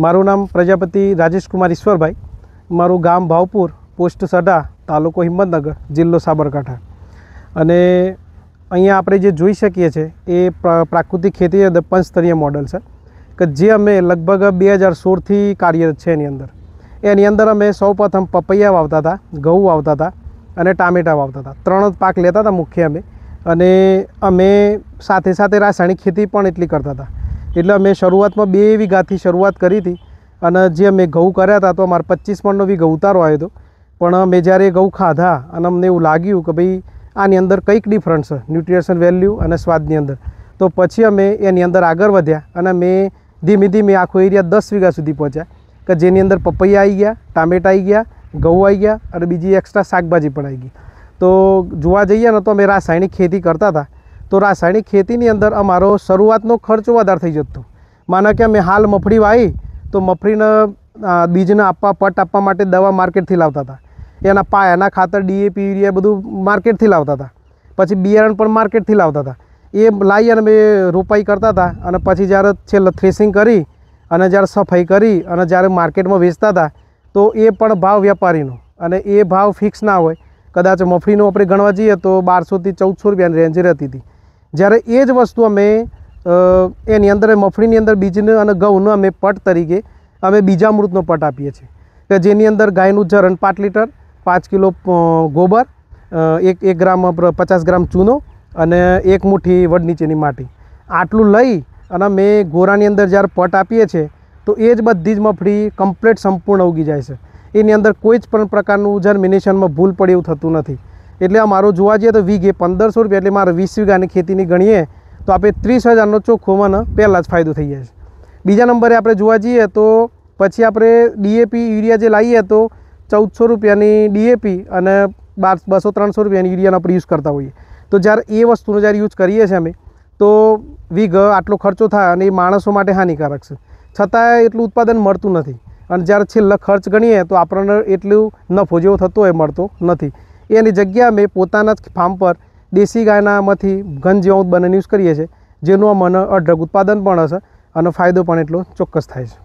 મારું નામ પ્રજાપતિ રાજેશકુમાર ઈશ્વરભાઈ મારું ગામ ભાવપુર પોસ્ટ સઢા તાલુકો હિંમતનગર જિલ્લો સાબરકાઠા અને અહીંયા આપણે જે જોઈ શકીએ છે એ પ્રાકૃતિક ખેતીનું પંચસ્તરીય મોડેલ છે કે જે અમે લગભગ 2016 થી કાર્યરત છે એની અંદર એની અંદર અમે સૌપ્રથમ પપૈયા વાવતા હતા ઘઉં વાવતા હતા અને ટામેટા વાવતા હતા ત્રણ પાક લેતા હતા મુખ્ય અમે અને અમે સાથે સાથે રાસાયણિક ખેતી પણ એટલી કરતા હતા એટલે મે શરૂઆતમાં બે એવી ગાઠી શરૂઆત કરી હતી અને જે મે ઘઉં કર્યા હતા તો માર 25 મણનો વી ઘઉંતારો આવ્યો તો પણ મે જ્યારે ઘઉં ખાધા અને મને એવું લાગ્યું કે ભઈ આની અંદર કઈક ડિફરન્સ છે ન્યુટ્રિશન વેલ્યુ અને સ્વાદની અંદર તો પછી અમે એની અંદર આગળ વધ્યા અને મે ધીમે ધીમે આખું એરિયા 10 વીઘા સુધી પહોંચાય કે જેની અંદર પપૈયા આવી ગયા ટામેટા આવી ગયા ઘઉં આવી ગયા અને બીજી એક્સ્ટ્રા શાકભાજી પણ આવી ગઈ તો જોવા જેઈએ નતો મેરા આ સાયની ખેતી કરતા હતા તો રાસાયણિક ખેતી ની અંદર અમારો શરૂઆત નો ખર્ચ વધારે થઈ જતો માના કે મે હાલ મફરી વાહી તો મફરી ને બીજ ને આપવા પટ આપવા માટે દવા માર્કેટ થી લાવતા હતા એના પાયાના ખાતર ડીએપી એરી બધું માર્કેટ થી લાવતા હતા પછી બિયારણ પણ માર્કેટ થી લાવતા હતા એ લાઈન મે રોપાઈ કરતા હતા અને પછી જ્યારે થ્રેસિંગ કરી અને જ્યારે સફાઈ કરી અને જ્યારે માર્કેટ માં વેચતા હતા તો એ પણ ભાવ વેપારી નો અને એ ભાવ ફિક્સ ના હોય કદાચ મફરી નો આપણે ગણવા જોઈએ તો 1200 થી 1400 રૂપિયા ની રેન્જ રહેતી હતી જ્યારે એ જ વસ્તુ અમે એ ની અંદર મફળી ની અંદર બીજ ને ગૌ નો અમે પટ તરીકે અમે બીજા મૃત નો પટ આપીએ છે કે જે ની અંદર ગાય નું જરણ 5 લિટર 5 કિલો गोबर 1 1 ગ્રામ 50 ગ્રામ ચૂનો અને એક મુઠી વડ ની છે ની માટી આટલું લઈ અને અમે ગોરા ની અંદર જર પટ આપીએ છે તો એ જ બધી જ મફળી કમ્પ્લીટ સંપૂર્ણ ઉગી જાય છે એ ની અંદર કોઈ જ પ્રકાર નું જર્મિનેશન માં ભૂલ પડ્યું થતું નથી એટલે આ મારો જોવા જઈએ તો વીઘે પંદરસો રૂપિયા એટલે મારે વીસ વીઘાની ખેતીની ગણીએ તો આપણે ત્રીસ હજારનો ચોખ્ખો મને પહેલાં જ ફાયદો થઈ જાય બીજા નંબરે આપણે જોવા જઈએ તો પછી આપણે ડીએપી યુરિયા જે લાવીએ તો ચૌદસો રૂપિયાની ડીએપી અને બાર બસો ત્રણસો રૂપિયાની યુરિયાનો આપણે યુઝ કરતા હોઈએ તો જ્યારે એ વસ્તુનો જ્યારે યુઝ કરીએ છીએ અમે તો વીઘ આટલો ખર્ચો થાય અને એ માણસો માટે હાનિકારક છે છતાં એટલું ઉત્પાદન મળતું નથી અને જ્યારે છેલ્લા ખર્ચ ગણીએ તો આપણને એટલું નફો જેવો થતો હોય મળતો નથી એની જગ્યા અમે પોતાના જ ફાર્મ પર દેશી ગાયનામાંથી ઘન જેવા ઉત્પાદન યુઝ કરીએ છીએ જેનું મને અઢળક ઉત્પાદન પણ હશે અને ફાયદો પણ એટલો ચોક્કસ થાય છે